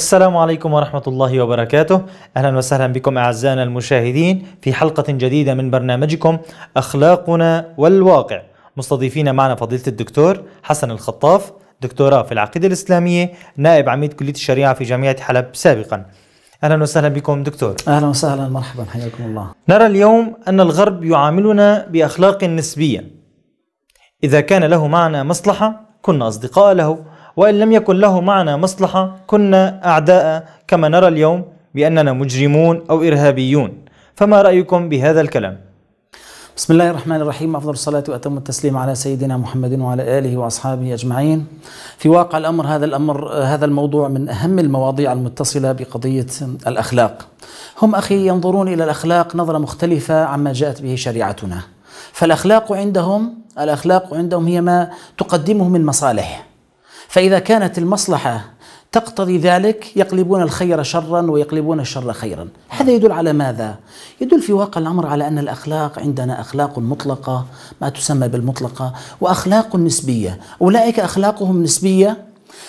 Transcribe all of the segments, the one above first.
السلام عليكم ورحمة الله وبركاته أهلا وسهلا بكم أعزائنا المشاهدين في حلقة جديدة من برنامجكم أخلاقنا والواقع مستضيفين معنا فضيلة الدكتور حسن الخطاف دكتوراه في العقيدة الإسلامية نائب عميد كلية الشريعة في جامعة حلب سابقا أهلا وسهلا بكم دكتور أهلا وسهلا مرحبا حياكم الله نرى اليوم أن الغرب يعاملنا بأخلاق نسبية إذا كان له معنا مصلحة كنا أصدقاء له وإن لم يكن له معنا مصلحة كنا أعداء كما نرى اليوم بأننا مجرمون أو إرهابيون فما رأيكم بهذا الكلام؟ بسم الله الرحمن الرحيم أفضل الصلاة وأتم التسليم على سيدنا محمد وعلى آله وأصحابه أجمعين في واقع الأمر هذا الأمر هذا الموضوع من أهم المواضيع المتصلة بقضية الأخلاق هم أخي ينظرون إلى الأخلاق نظرة مختلفة عما جاءت به شريعتنا فالأخلاق عندهم الأخلاق عندهم هي ما تقدمه من مصالح فإذا كانت المصلحة تقتضي ذلك يقلبون الخير شرا ويقلبون الشر خيرا هذا يدل على ماذا؟ يدل في واقع الأمر على أن الأخلاق عندنا أخلاق مطلقة ما تسمى بالمطلقة وأخلاق نسبية أولئك أخلاقهم نسبية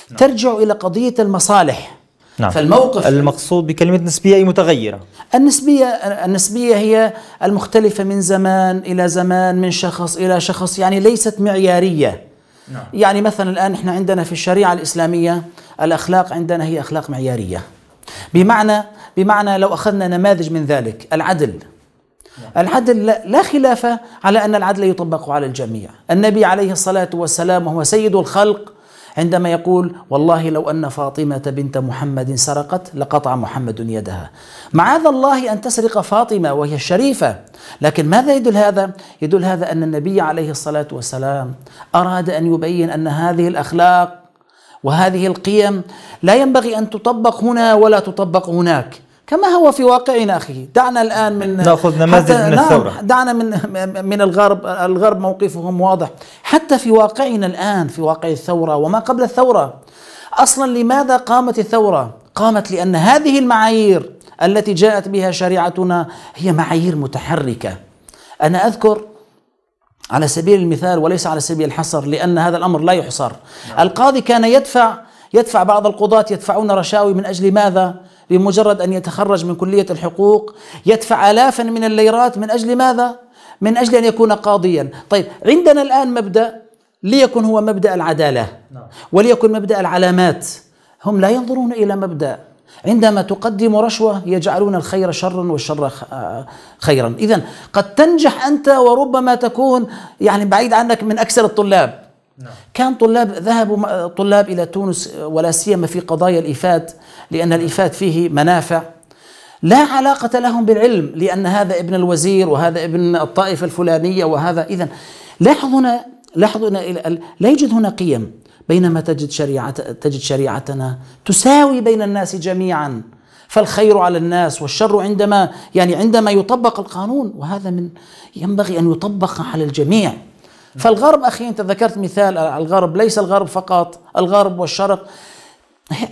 نعم. ترجع إلى قضية المصالح نعم. فالموقف المقصود بكلمة نسبية أي متغيرة النسبية النسبية هي المختلفة من زمان إلى زمان من شخص إلى شخص يعني ليست معيارية نعم. يعني مثلا الآن إحنا عندنا في الشريعة الإسلامية الأخلاق عندنا هي أخلاق معيارية بمعنى بمعنى لو أخذنا نماذج من ذلك العدل نعم. العدل لا خلاف على أن العدل يطبق على الجميع النبي عليه الصلاة والسلام وهو سيد الخلق عندما يقول والله لو أن فاطمة بنت محمد سرقت لقطع محمد يدها معاذ الله أن تسرق فاطمة وهي الشريفة لكن ماذا يدل هذا؟ يدل هذا أن النبي عليه الصلاة والسلام أراد أن يبين أن هذه الأخلاق وهذه القيم لا ينبغي أن تطبق هنا ولا تطبق هناك كما هو في واقعنا اخي دعنا الان من ناخذ نماذج من نعم، الثوره دعنا من من الغرب الغرب موقفهم واضح حتى في واقعنا الان في واقع الثوره وما قبل الثوره اصلا لماذا قامت الثوره قامت لان هذه المعايير التي جاءت بها شريعتنا هي معايير متحركه انا اذكر على سبيل المثال وليس على سبيل الحصر لان هذا الامر لا يحصر نعم. القاضي كان يدفع يدفع بعض القضاة يدفعون رشاوي من أجل ماذا؟ بمجرد أن يتخرج من كلية الحقوق يدفع آلافا من الليرات من أجل ماذا؟ من أجل أن يكون قاضيا طيب عندنا الآن مبدأ ليكن هو مبدأ العدالة نعم. وليكن مبدأ العلامات هم لا ينظرون إلى مبدأ عندما تقدم رشوة يجعلون الخير شرا والشر آه، خيرا إذا قد تنجح أنت وربما تكون يعني بعيد عنك من أكثر الطلاب نعم. كان طلاب ذهبوا طلاب إلى تونس آه، ولا سيما في قضايا الافات لأن الافات فيه منافع لا علاقة لهم بالعلم لأن هذا ابن الوزير وهذا ابن الطائفة الفلانية وهذا إذا لاحظنا لاحظنا لا يوجد هنا قيم بينما تجد شريعة تجد شريعتنا تساوي بين الناس جميعا فالخير على الناس والشر عندما يعني عندما يطبق القانون وهذا من ينبغي أن يطبق على الجميع فالغرب أخي أنت ذكرت مثال الغرب ليس الغرب فقط الغرب والشرق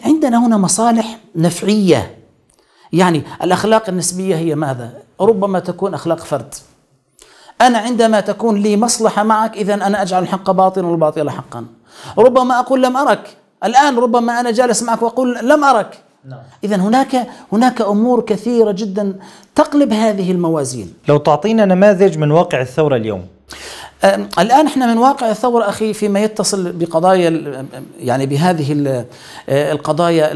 عندنا هنا مصالح نفعية يعني الأخلاق النسبية هي ماذا؟ ربما تكون أخلاق فرد أنا عندما تكون لي مصلحة معك إذا أنا أجعل الحق باطلا والباطل حقا ربما أقول لم أرك الآن ربما أنا جالس معك وأقول لم أرك نعم. إذا هناك هناك أمور كثيرة جدا تقلب هذه الموازين لو تعطينا نماذج من واقع الثورة اليوم الآن احنا من واقع الثورة أخي فيما يتصل بقضايا يعني بهذه أه، القضايا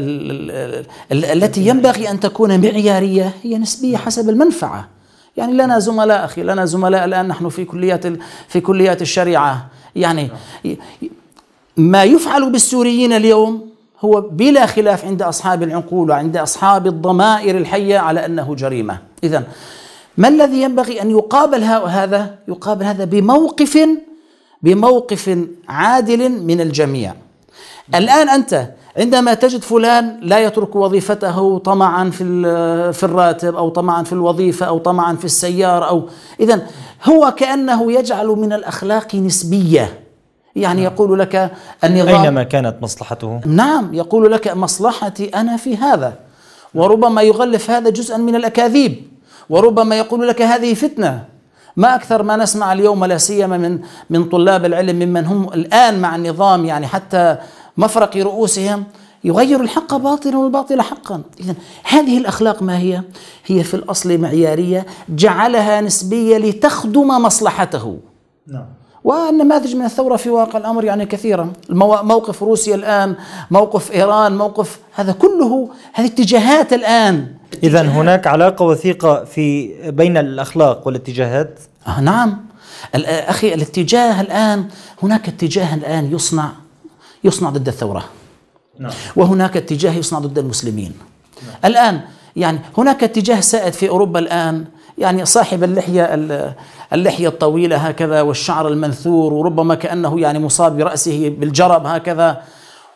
التي ينبغي أن تكون معيارية هي نسبية حسب المنفعة يعني لنا زملاء أخي لنا زملاء الآن نحن في كليات في كليات الشريعة يعني ما يفعل بالسوريين اليوم هو بلا خلاف عند أصحاب العقول وعند أصحاب الضمائر الحية على أنه جريمة إذا ما الذي ينبغي أن يقابل هذا يقابل هذا بموقف بموقف عادل من الجميع الآن أنت عندما تجد فلان لا يترك وظيفته طمعا في في الراتب او طمعا في الوظيفه او طمعا في السياره او اذا هو كانه يجعل من الاخلاق نسبيه يعني نعم. يقول لك النظام اينما كانت مصلحته نعم يقول لك مصلحتي انا في هذا وربما يغلف هذا جزءا من الاكاذيب وربما يقول لك هذه فتنه ما اكثر ما نسمع اليوم لا سيما من من طلاب العلم ممن هم الان مع النظام يعني حتى مفرق رؤوسهم يغير الحق باطلا والباطل حقا إذا هذه الأخلاق ما هي؟ هي في الأصل معيارية جعلها نسبية لتخدم مصلحته نعم والنماذج من الثورة في واقع الأمر يعني كثيرة موقف روسيا الآن موقف إيران موقف هذا كله هذه اتجاهات الآن إذا هناك علاقة وثيقة في بين الأخلاق والاتجاهات آه نعم أخي الاتجاه الآن هناك اتجاه الآن يصنع يصنع ضد الثورة نعم. وهناك اتجاه يصنع ضد المسلمين نعم. الآن يعني هناك اتجاه سائد في أوروبا الآن يعني صاحب اللحية اللحية الطويلة هكذا والشعر المنثور وربما كأنه يعني مصاب برأسه بالجرب هكذا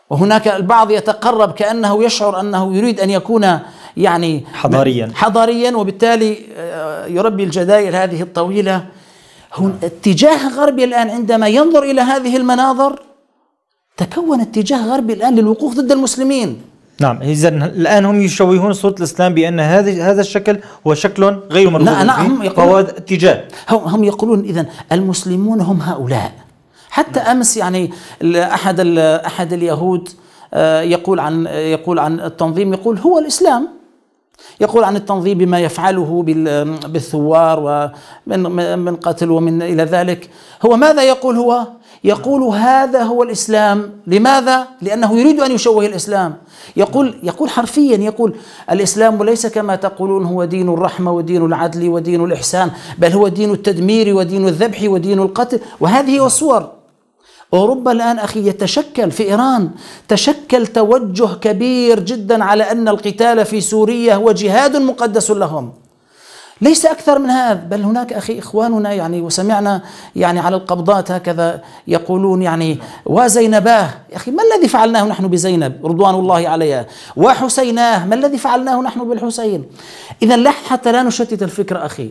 وهناك البعض يتقرب كأنه يشعر أنه يريد أن يكون يعني حضاريا حضاريا وبالتالي آه، يربي الجدايل هذه الطويلة اتجاه غربي الآن عندما ينظر إلى هذه المناظر تكون اتجاه غربي الآن للوقوف ضد المسلمين نعم اذا الان هم يشوهون صوره الاسلام بان هذا هذا الشكل هو شكل غير مرغوب لا لا هم يقولون اتجاه هم يقولون اذا المسلمون هم هؤلاء حتى نعم. امس يعني احد احد اليهود آه، يقول عن يقول عن التنظيم يقول هو الاسلام يقول عن التنظيم بما يفعله بالثوار ومن من قتل ومن الى ذلك هو ماذا يقول هو يقول هذا هو الإسلام لماذا؟ لأنه يريد أن يشوه الإسلام يقول يقول حرفيا يقول الإسلام ليس كما تقولون هو دين الرحمة ودين العدل ودين الإحسان بل هو دين التدمير ودين الذبح ودين القتل وهذه الصور أوروبا الآن أخي يتشكل في إيران تشكل توجه كبير جدا على أن القتال في سوريا هو جهاد مقدس لهم ليس أكثر من هذا بل هناك أخي إخواننا يعني وسمعنا يعني على القبضات هكذا يقولون يعني وزينباه يا أخي ما الذي فعلناه نحن بزينب رضوان الله عليها وحسيناه ما الذي فعلناه نحن بالحسين إذا حتى لا نشتت الفكرة أخي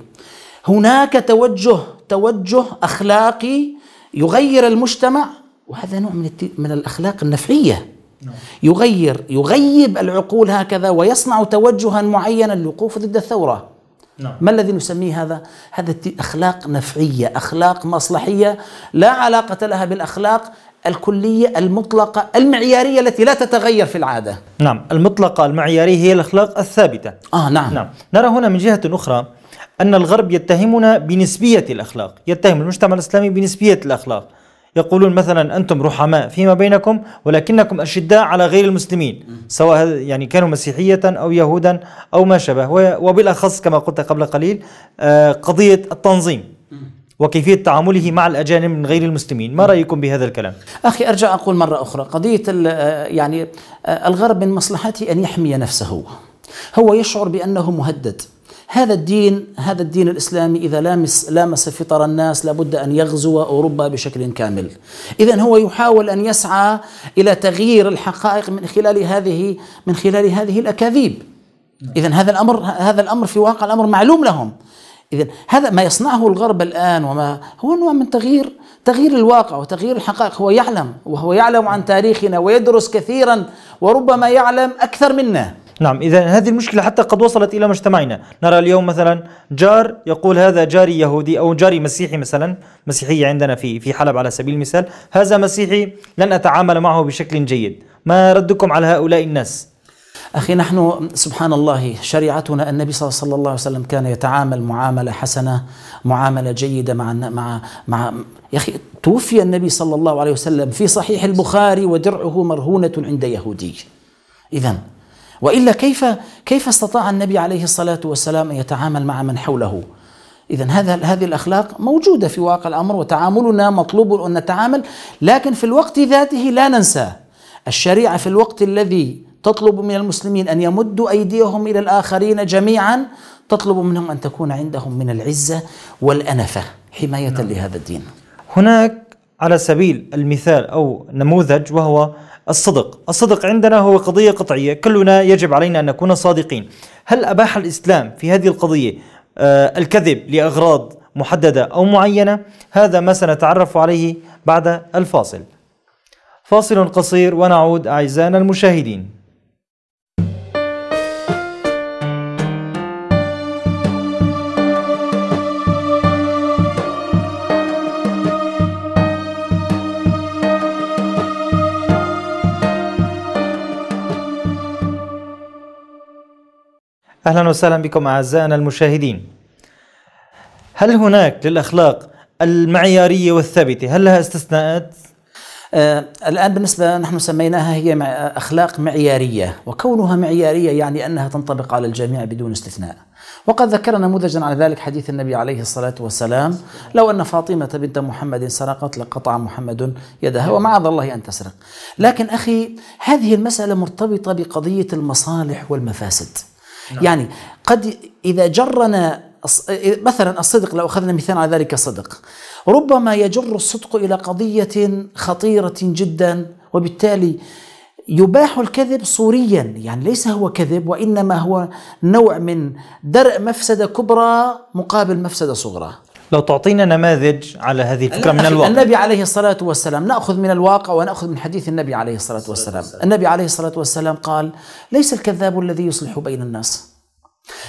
هناك توجه توجه أخلاقي يغير المجتمع وهذا نوع من من الأخلاق النفعية نعم. يغير يغيب العقول هكذا ويصنع توجها معينا للوقوف ضد الثوره نعم. ما الذي نسميه هذا؟ هذا أخلاق نفعية أخلاق مصلحية لا علاقة لها بالأخلاق الكلية المطلقة المعيارية التي لا تتغير في العادة نعم المطلقة المعيارية هي الأخلاق الثابتة آه نعم. نعم نرى هنا من جهة أخرى أن الغرب يتهمنا بنسبية الأخلاق يتهم المجتمع الإسلامي بنسبية الأخلاق يقولون مثلا أنتم رحماء فيما بينكم ولكنكم أشداء على غير المسلمين سواء يعني كانوا مسيحية أو يهودا أو ما شابه وبالأخص كما قلت قبل قليل آه، قضية التنظيم وكيفية تعامله مع الأجانب من غير المسلمين ما رأيكم بهذا الكلام؟ أخي أرجع أقول مرة أخرى قضية آه، يعني آه، الغرب من مصلحته أن يحمي نفسه هو يشعر بأنه مهدد هذا الدين هذا الدين الاسلامي اذا لامس لامس فطر الناس لابد ان يغزو اوروبا بشكل كامل. اذا هو يحاول ان يسعى الى تغيير الحقائق من خلال هذه من خلال هذه الاكاذيب. اذا هذا الامر هذا الامر في واقع الامر معلوم لهم. اذا هذا ما يصنعه الغرب الان وما هو نوع من تغيير تغيير الواقع وتغيير الحقائق هو يعلم وهو يعلم عن تاريخنا ويدرس كثيرا وربما يعلم اكثر منا. نعم إذا هذه المشكلة حتى قد وصلت إلى مجتمعنا نرى اليوم مثلا جار يقول هذا جاري يهودي أو جاري مسيحي مثلا مسيحية عندنا في في حلب على سبيل المثال هذا مسيحي لن أتعامل معه بشكل جيد ما ردكم على هؤلاء الناس أخي نحن سبحان الله شريعتنا النبي صلى الله عليه وسلم كان يتعامل معاملة حسنة معاملة جيدة مع مع مع يا أخي توفي النبي صلى الله عليه وسلم في صحيح البخاري ودرعه مرهونة عند يهودي إذا والا كيف كيف استطاع النبي عليه الصلاه والسلام ان يتعامل مع من حوله؟ اذا هذا هذه الاخلاق موجوده في واقع الامر وتعاملنا مطلوب ان نتعامل لكن في الوقت ذاته لا ننسى الشريعه في الوقت الذي تطلب من المسلمين ان يمدوا ايديهم الى الاخرين جميعا تطلب منهم ان تكون عندهم من العزه والانفه حمايه نعم. لهذا الدين. هناك على سبيل المثال او نموذج وهو الصدق الصدق عندنا هو قضية قطعية كلنا يجب علينا أن نكون صادقين هل أباح الإسلام في هذه القضية آه، الكذب لأغراض محددة أو معينة هذا ما سنتعرف عليه بعد الفاصل فاصل قصير ونعود أعزائنا المشاهدين أهلا وسهلا بكم أعزائنا المشاهدين هل هناك للأخلاق المعيارية والثابتة هل لها استثناءات؟ آه الآن بالنسبة نحن سميناها هي مع أخلاق معيارية وكونها معيارية يعني أنها تنطبق على الجميع بدون استثناء وقد ذكر نموذجا على ذلك حديث النبي عليه الصلاة والسلام لو أن فاطمة بنت محمد سرقت لقطع محمد يدها ومعاذ الله أن تسرق لكن أخي هذه المسألة مرتبطة بقضية المصالح والمفاسد نعم. يعني قد إذا جرنا مثلا الصدق لو أخذنا مثال على ذلك صدق ربما يجر الصدق إلى قضية خطيرة جدا وبالتالي يباح الكذب صوريا يعني ليس هو كذب وإنما هو نوع من درء مفسدة كبرى مقابل مفسدة صغرى لو تعطينا نماذج على هذه الفكرة من الواقع النبي عليه الصلاة والسلام نأخذ من الواقع ونأخذ من حديث النبي عليه الصلاة والسلام النبي عليه الصلاة والسلام قال ليس الكذاب الذي يصلح بين الناس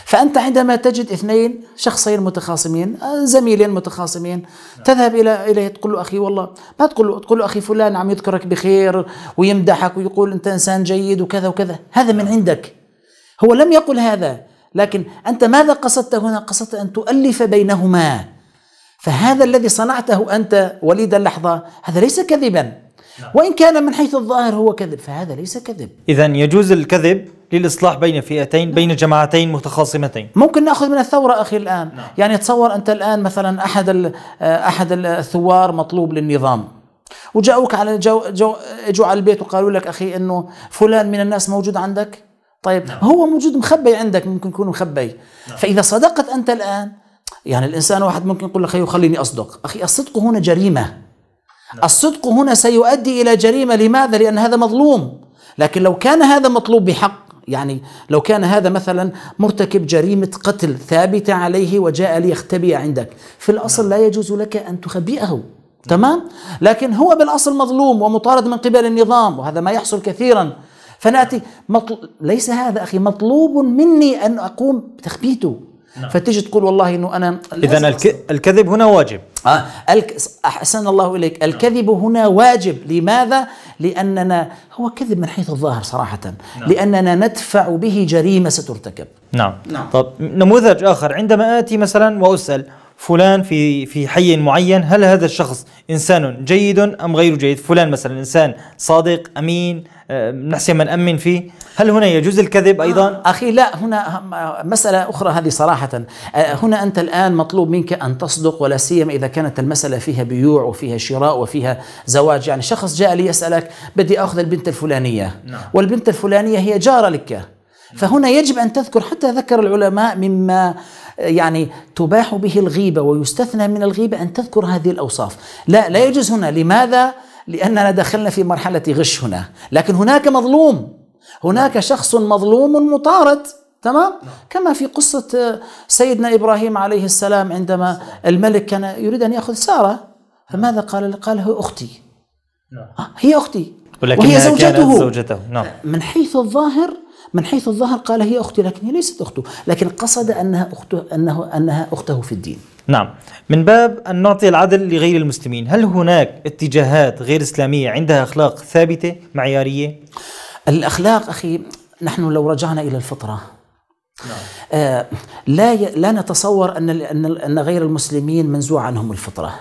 فأنت عندما تجد اثنين شخصين متخاصمين آه، زميلين متخاصمين تذهب إلى إليه تقول له أخي والله ما تقول له تقول له أخي فلان عم يذكرك بخير ويمدحك ويقول أنت إنسان جيد وكذا وكذا هذا من عندك هو لم يقل هذا لكن أنت ماذا قصدت هنا قصدت أن تؤلف بينهما فهذا الذي صنعته أنت وليد اللحظة هذا ليس كذبا نعم. وإن كان من حيث الظاهر هو كذب فهذا ليس كذب إذا يجوز الكذب للإصلاح بين فئتين نعم. بين جماعتين متخاصمتين ممكن نأخذ من الثورة أخي الآن نعم. يعني تصور أنت الآن مثلا أحد آه، أحد آه، الثوار مطلوب للنظام وجاءوك على جو, جو اجوا على البيت وقالوا لك اخي انه فلان من الناس موجود عندك طيب نعم. هو موجود مخبي عندك ممكن يكون مخبي نعم. فاذا صدقت انت الان يعني الإنسان واحد ممكن يقول لك خليني أصدق أخي الصدق هنا جريمة نعم. الصدق هنا سيؤدي إلى جريمة لماذا؟ لأن هذا مظلوم لكن لو كان هذا مطلوب بحق يعني لو كان هذا مثلا مرتكب جريمة قتل ثابتة عليه وجاء ليختبئ عندك في الأصل نعم. لا يجوز لك أن تخبئه تمام؟ لكن هو بالأصل مظلوم ومطارد من قبل النظام وهذا ما يحصل كثيرا فنأتي مطل... ليس هذا أخي مطلوب مني أن أقوم بتخبيته نعم. فتيجي تقول والله انه انا اذا الك... الكذب هنا واجب آه. الك... احسن الله اليك نعم. الكذب نعم. هنا واجب لماذا لاننا هو كذب من حيث الظاهر صراحه نعم. لاننا ندفع به جريمه سترتكب نعم, نعم. طب نموذج اخر عندما اتي مثلا واسال فلان في في حي معين هل هذا الشخص انسان جيد ام غير جيد فلان مثلا انسان صادق امين آه، نحسن من امن فيه هل هنا يجوز الكذب ايضا آه، اخي لا هنا مساله اخرى هذه صراحه آه، هنا انت الان مطلوب منك ان تصدق ولا سيما اذا كانت المساله فيها بيوع وفيها شراء وفيها زواج يعني شخص جاء لي يسالك بدي اخذ البنت الفلانيه نعم. والبنت الفلانيه هي جاره لك فهنا يجب أن تذكر حتى ذكر العلماء مما يعني تباح به الغيبة ويستثنى من الغيبة أن تذكر هذه الأوصاف لا لا يجوز هنا لماذا؟ لأننا دخلنا في مرحلة غش هنا لكن هناك مظلوم هناك شخص مظلوم مطارد تمام كما في قصة سيدنا إبراهيم عليه السلام عندما الملك كان يريد أن يأخذ سارة فماذا قال قال هي أختي نعم. آه، هي أختي ولكنها وهي زوجته, زوجته. نعم. من حيث الظاهر من حيث الظهر قال هي أختي لكن هي ليست أخته لكن قصد أنها أخته أنه أنها أخته في الدين نعم من باب أن نعطي العدل لغير المسلمين هل هناك اتجاهات غير إسلامية عندها أخلاق ثابتة معيارية؟ الأخلاق أخي نحن لو رجعنا إلى الفطرة نعم. آه، لا لا نتصور ان ان غير المسلمين منزوع عنهم الفطره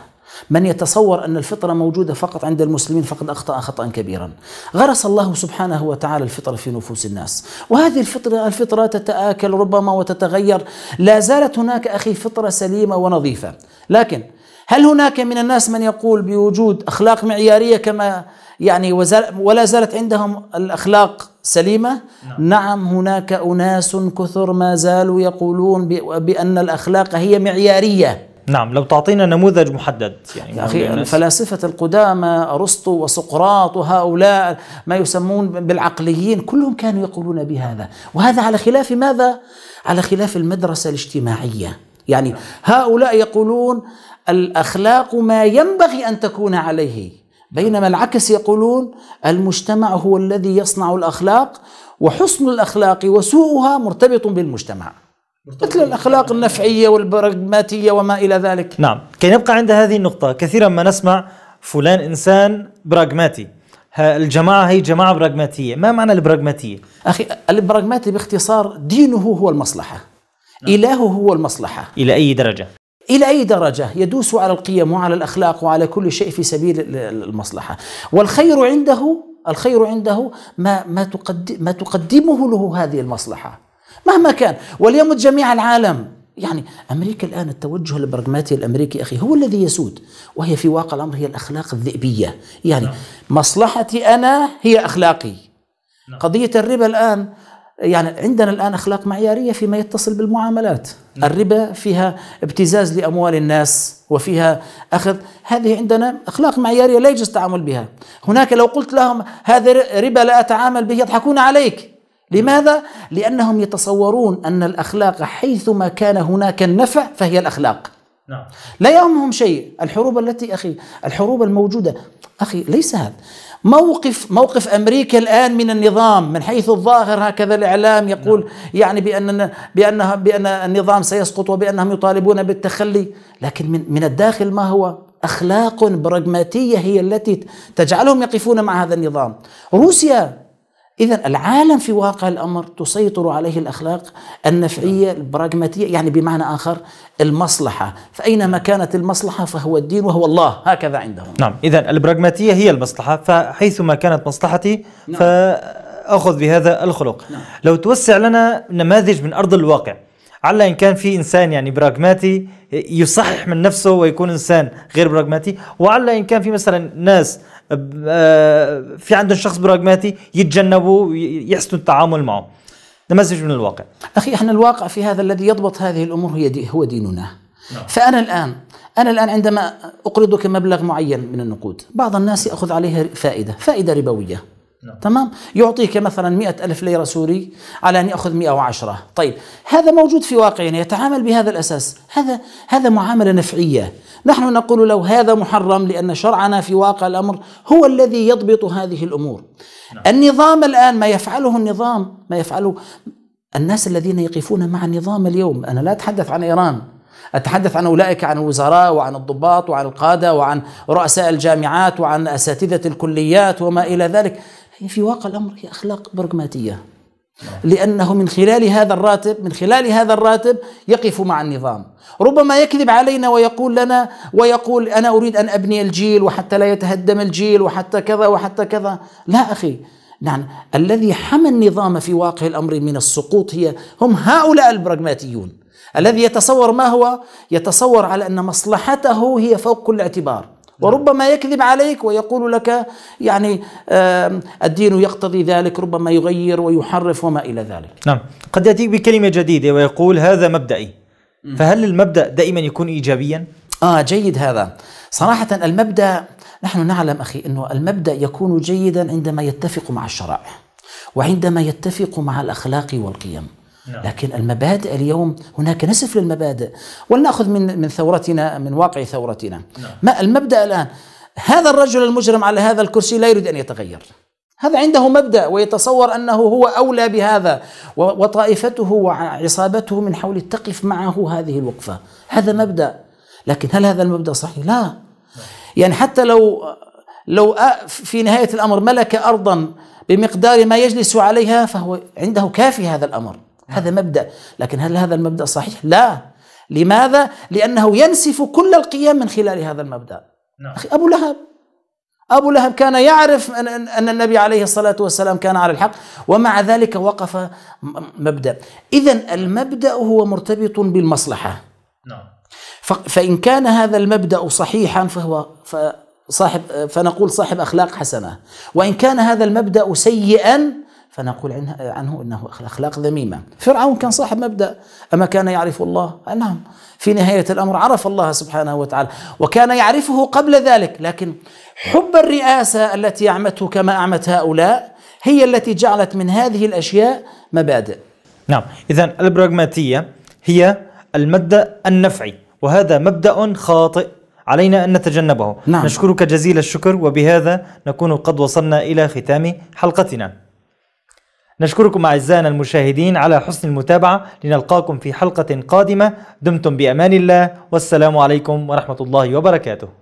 من يتصور أن الفطرة موجودة فقط عند المسلمين فقد أخطأ خطأ كبيرا غرس الله سبحانه وتعالى الفطرة في نفوس الناس وهذه الفطرة, الفطرة تتآكل ربما وتتغير لا زالت هناك أخي فطرة سليمة ونظيفة لكن هل هناك من الناس من يقول بوجود أخلاق معيارية كما يعني ولا زالت عندهم الأخلاق سليمة نعم. نعم هناك أناس كثر ما زالوا يقولون بأن الأخلاق هي معيارية نعم لو تعطينا نموذج محدد يعني يا أخي الفلاسفة القدامى أرسطو وسقراط وهؤلاء ما يسمون بالعقليين كلهم كانوا يقولون بهذا وهذا على خلاف ماذا؟ على خلاف المدرسة الاجتماعية يعني هؤلاء يقولون الأخلاق ما ينبغي أن تكون عليه بينما العكس يقولون المجتمع هو الذي يصنع الأخلاق وحسن الأخلاق وسوءها مرتبط بالمجتمع مثل الأخلاق النفعية والبراغماتية وما إلى ذلك نعم كي نبقى عند هذه النقطة كثيرا ما نسمع فلان إنسان براغماتي الجماعة هي جماعة براغماتية ما معنى البراغماتية؟ أخي البراغماتي باختصار دينه هو المصلحة نعم. إلهه هو المصلحة إلى أي درجة؟ إلى أي درجة يدوس على القيم وعلى الأخلاق وعلى كل شيء في سبيل المصلحة والخير عنده الخير عنده ما ما تقدم ما تقدمه له هذه المصلحة مهما كان وليمت جميع العالم يعني امريكا الان التوجه البرغماتي الامريكي اخي هو الذي يسود وهي في واقع الامر هي الاخلاق الذئبيه يعني نعم. مصلحتي انا هي اخلاقي نعم. قضيه الربا الان يعني عندنا الان اخلاق معياريه فيما يتصل بالمعاملات نعم. الربا فيها ابتزاز لاموال الناس وفيها اخذ هذه عندنا اخلاق معياريه لا يجوز التعامل بها هناك لو قلت لهم هذا ربا لا اتعامل به يضحكون عليك لماذا؟ لأنهم يتصورون أن الأخلاق حيثما كان هناك النفع فهي الأخلاق نعم. لا يهمهم شيء الحروب التي أخي الحروب الموجودة أخي ليس هذا موقف موقف أمريكا الآن من النظام من حيث الظاهر هكذا الإعلام يقول نعم. يعني بأن بأن بأن النظام سيسقط وبأنهم يطالبون بالتخلي لكن من, من الداخل ما هو أخلاق براغماتية هي التي تجعلهم يقفون مع هذا النظام روسيا إذا العالم في واقع الأمر تسيطر عليه الأخلاق النفعية نعم. البراغماتية يعني بمعنى آخر المصلحة فأينما نعم. كانت المصلحة فهو الدين وهو الله هكذا عندهم نعم إذا البراغماتية هي المصلحة فحيثما كانت مصلحتي نعم. فأخذ بهذا الخلق نعم. لو توسع لنا نماذج من أرض الواقع على ان كان في انسان يعني براغماتي يصحح من نفسه ويكون انسان غير براغماتي وعلى ان كان في مثلا ناس آه، في عندهم شخص براغماتي يتجنبوا يحسنوا التعامل معه نمزج من الواقع اخي احنا الواقع في هذا الذي يضبط هذه الامور هي دي هو ديننا نعم. فانا الان انا الان عندما اقرضك مبلغ معين من النقود بعض الناس ياخذ عليها فائده فائده ربويه نعم. تمام يعطيك مثلا مئة ألف ليرة سوري على أن يأخذ 110 طيب هذا موجود في واقعنا يتعامل بهذا الأساس هذا هذا معاملة نفعية نحن نقول لو هذا محرم لأن شرعنا في واقع الأمر هو الذي يضبط هذه الأمور نعم. النظام الآن ما يفعله النظام ما يفعله الناس الذين يقفون مع النظام اليوم أنا لا أتحدث عن إيران أتحدث عن أولئك عن الوزراء وعن الضباط وعن القادة وعن رؤساء الجامعات وعن أساتذة الكليات وما إلى ذلك هي يعني في واقع الأمر هي أخلاق برغماتية لأنه من خلال هذا الراتب من خلال هذا الراتب يقف مع النظام ربما يكذب علينا ويقول لنا ويقول أنا أريد أن أبني الجيل وحتى لا يتهدم الجيل وحتى كذا وحتى كذا لا أخي نعم الذي حمى النظام في واقع الأمر من السقوط هي هم هؤلاء البراغماتيون الذي يتصور ما هو يتصور على أن مصلحته هي فوق كل اعتبار نعم. وربما يكذب عليك ويقول لك يعني الدين يقتضي ذلك ربما يغير ويحرف وما إلى ذلك نعم قد يأتيك بكلمة جديدة ويقول هذا مبدئي فهل المبدأ دائما يكون إيجابيا؟ آه جيد هذا صراحة المبدأ نحن نعلم أخي أنه المبدأ يكون جيدا عندما يتفق مع الشرائع وعندما يتفق مع الأخلاق والقيم نعم. لكن المبادئ اليوم هناك نسف للمبادئ ولنأخذ من من ثورتنا من واقع ثورتنا نعم. ما المبدأ الآن هذا الرجل المجرم على هذا الكرسي لا يريد أن يتغير هذا عنده مبدأ ويتصور أنه هو أولى بهذا وطائفته وعصابته من حول تقف معه هذه الوقفة هذا مبدأ لكن هل هذا المبدأ صحيح؟ لا يعني حتى لو لو في نهاية الأمر ملك أرضا بمقدار ما يجلس عليها فهو عنده كافي هذا الأمر هذا مبدأ لكن هل هذا المبدأ صحيح؟ لا لماذا؟ لأنه ينسف كل القيم من خلال هذا المبدأ نعم. أخي أبو لهب أبو لهب كان يعرف أن النبي عليه الصلاة والسلام كان على الحق ومع ذلك وقف مبدأ إذا المبدأ هو مرتبط بالمصلحة نعم. فإن كان هذا المبدأ صحيحا فهو صاحب فنقول صاحب أخلاق حسنة وإن كان هذا المبدأ سيئا فنقول عنه, عنه انه اخلاق ذميمه. فرعون كان صاحب مبدا اما كان يعرف الله؟ آه، نعم في نهايه الامر عرف الله سبحانه وتعالى وكان يعرفه قبل ذلك لكن حب الرئاسه التي اعمته كما اعمت هؤلاء هي التي جعلت من هذه الاشياء مبادئ. نعم، اذا البراغماتيه هي المبدا النفعي وهذا مبدا خاطئ علينا أن نتجنبه نعم. نشكرك جزيل الشكر وبهذا نكون قد وصلنا إلى ختام حلقتنا نشكركم أعزائنا المشاهدين على حسن المتابعة لنلقاكم في حلقة قادمة دمتم بأمان الله والسلام عليكم ورحمة الله وبركاته